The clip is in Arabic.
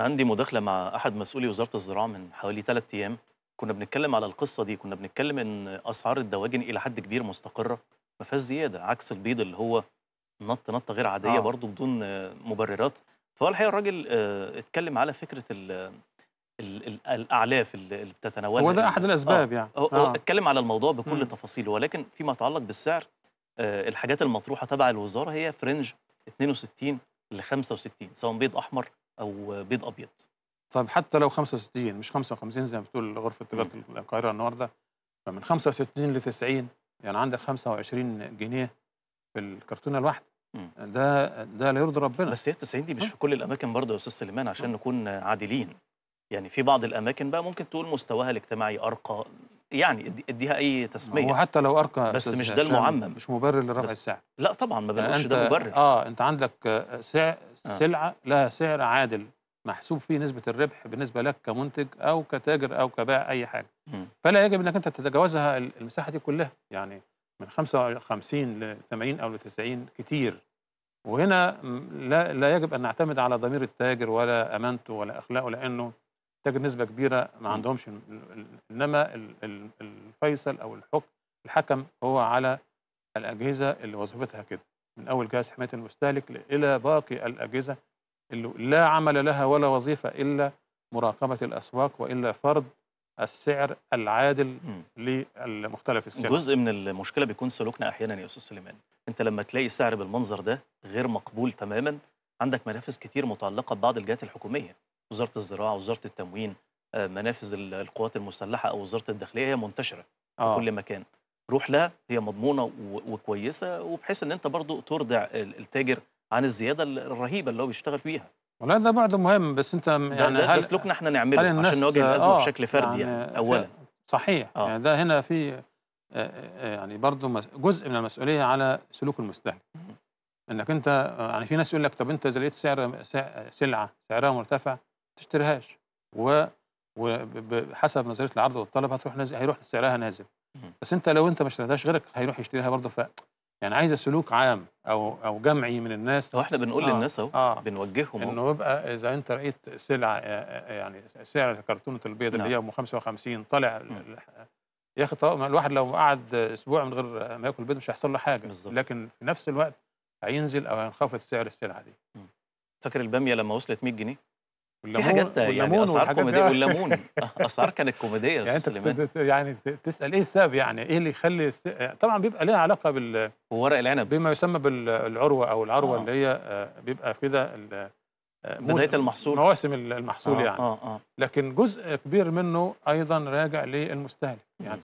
عندي مداخله مع احد مسؤولي وزاره الزراعه من حوالي ثلاث ايام كنا بنتكلم على القصه دي كنا بنتكلم ان اسعار الدواجن الى حد كبير مستقره ما فيهاش زياده عكس البيض اللي هو نط نطه غير عاديه آه. برضو بدون مبررات فهو الحقيقه الراجل آه، اتكلم على فكره الـ الـ الاعلاف اللي بتتناولها هو ده يعني. احد آه. الاسباب آه. يعني آه. آه. اتكلم على الموضوع بكل م. تفاصيله ولكن فيما يتعلق بالسعر آه الحاجات المطروحه تبع الوزاره هي فرنج 62 ل 65 سواء بيض احمر او بيض ابيض طب حتى لو 65 مش 55 زي ما بتقول غرفه تجاره القاهره النهارده فمن 65 ل 90 يعني عندك 25 جنيه في الكرتونه الواحده ده ده لا يرضي ربنا بس هي 90 دي مش آه. في كل الاماكن برضه يا استاذ سليمان عشان آه. نكون عادلين يعني في بعض الاماكن بقى ممكن تقول مستواها الاجتماعي ارقى يعني اديها اي تسميه وحتى لو ارقى بس مش ده المعمم مش مبرر لرفع السعر لا طبعا ما بنقولش يعني ده مبرر اه انت عندك سعر آه. سلعه لها سعر عادل محسوب فيه نسبه الربح بالنسبه لك كمنتج او كتاجر او كبائع اي حاجه فلا يجب انك انت تتجاوزها المساحه دي كلها يعني من 55 ل 80 او ل 90 كتير وهنا لا لا يجب ان نعتمد على ضمير التاجر ولا امانته ولا اخلاقه لانه تاجر نسبه كبيره ما عندهمش انما الفيصل او الحكم الحكم هو على الاجهزه اللي وظيفتها كده من أول جهاز حماية المستهلك إلى باقي الأجهزة اللي لا عمل لها ولا وظيفة إلا مراقبة الأسواق وإلا فرض السعر العادل لمختلف السعر جزء من المشكلة بيكون سلوكنا أحيانا يا أستاذ سليمان أنت لما تلاقي سعر بالمنظر ده غير مقبول تماما عندك منافذ كتير متعلقة ببعض الجهات الحكومية وزارة الزراعة وزارة التموين آه، منافذ القوات المسلحة أو وزارة الداخلية هي منتشرة في آه. كل مكان روح لها هي مضمونه وكويسه وبحيث ان انت برضو ترضع التاجر عن الزياده الرهيبه اللي هو بيشتغل فيها والله ده بعد مهم بس انت يعني ده, ده سلوكنا احنا نعمله عشان نواجه الازمه آه بشكل فردي يعني, يعني اولا صحيح آه يعني ده هنا في آه، آه، آه، يعني برضو جزء من المسؤوليه على سلوك المستهلك انك انت يعني في ناس يقول لك طب انت اذا لقيت سعر سلعه سعرها مرتفع ما تشتريهاش و وحسب نظريه العرض والطلب هتروح نازل هيروح سعرها نازل بس انت لو انت ما اشتريتهاش غيرك هيروح يشتريها برضه ف يعني عايزه سلوك عام او او جمعي من الناس هو احنا بنقول آه للناس اهو آه بنوجههم انه يبقى اذا انت رايت سلعه آه، آه، يعني سعر كرتونه البيض اللي نعم. هي 55 طالع يا اخي الواحد لو قعد اسبوع من غير ما ياكل بيض مش هيحصل له حاجه بالزبط. لكن في نفس الوقت هينزل او هينخفض سعر السلعه دي فاكر الباميه لما وصلت 100 جنيه في حاجات يعني اسعار كوميديه والليمون آه، اسعار كانت كوميديه يا يعني انت يعني تسال ايه السبب يعني ايه اللي يخلي الس... طبعا بيبقى ليها علاقه بال ورق العنب بما يسمى بالعروه او العروه آه. اللي هي آه، بيبقى كده آه، بدايه المحصول مواسم المحصول آه يعني آه آه. لكن جزء كبير منه ايضا راجع للمستهلك يعني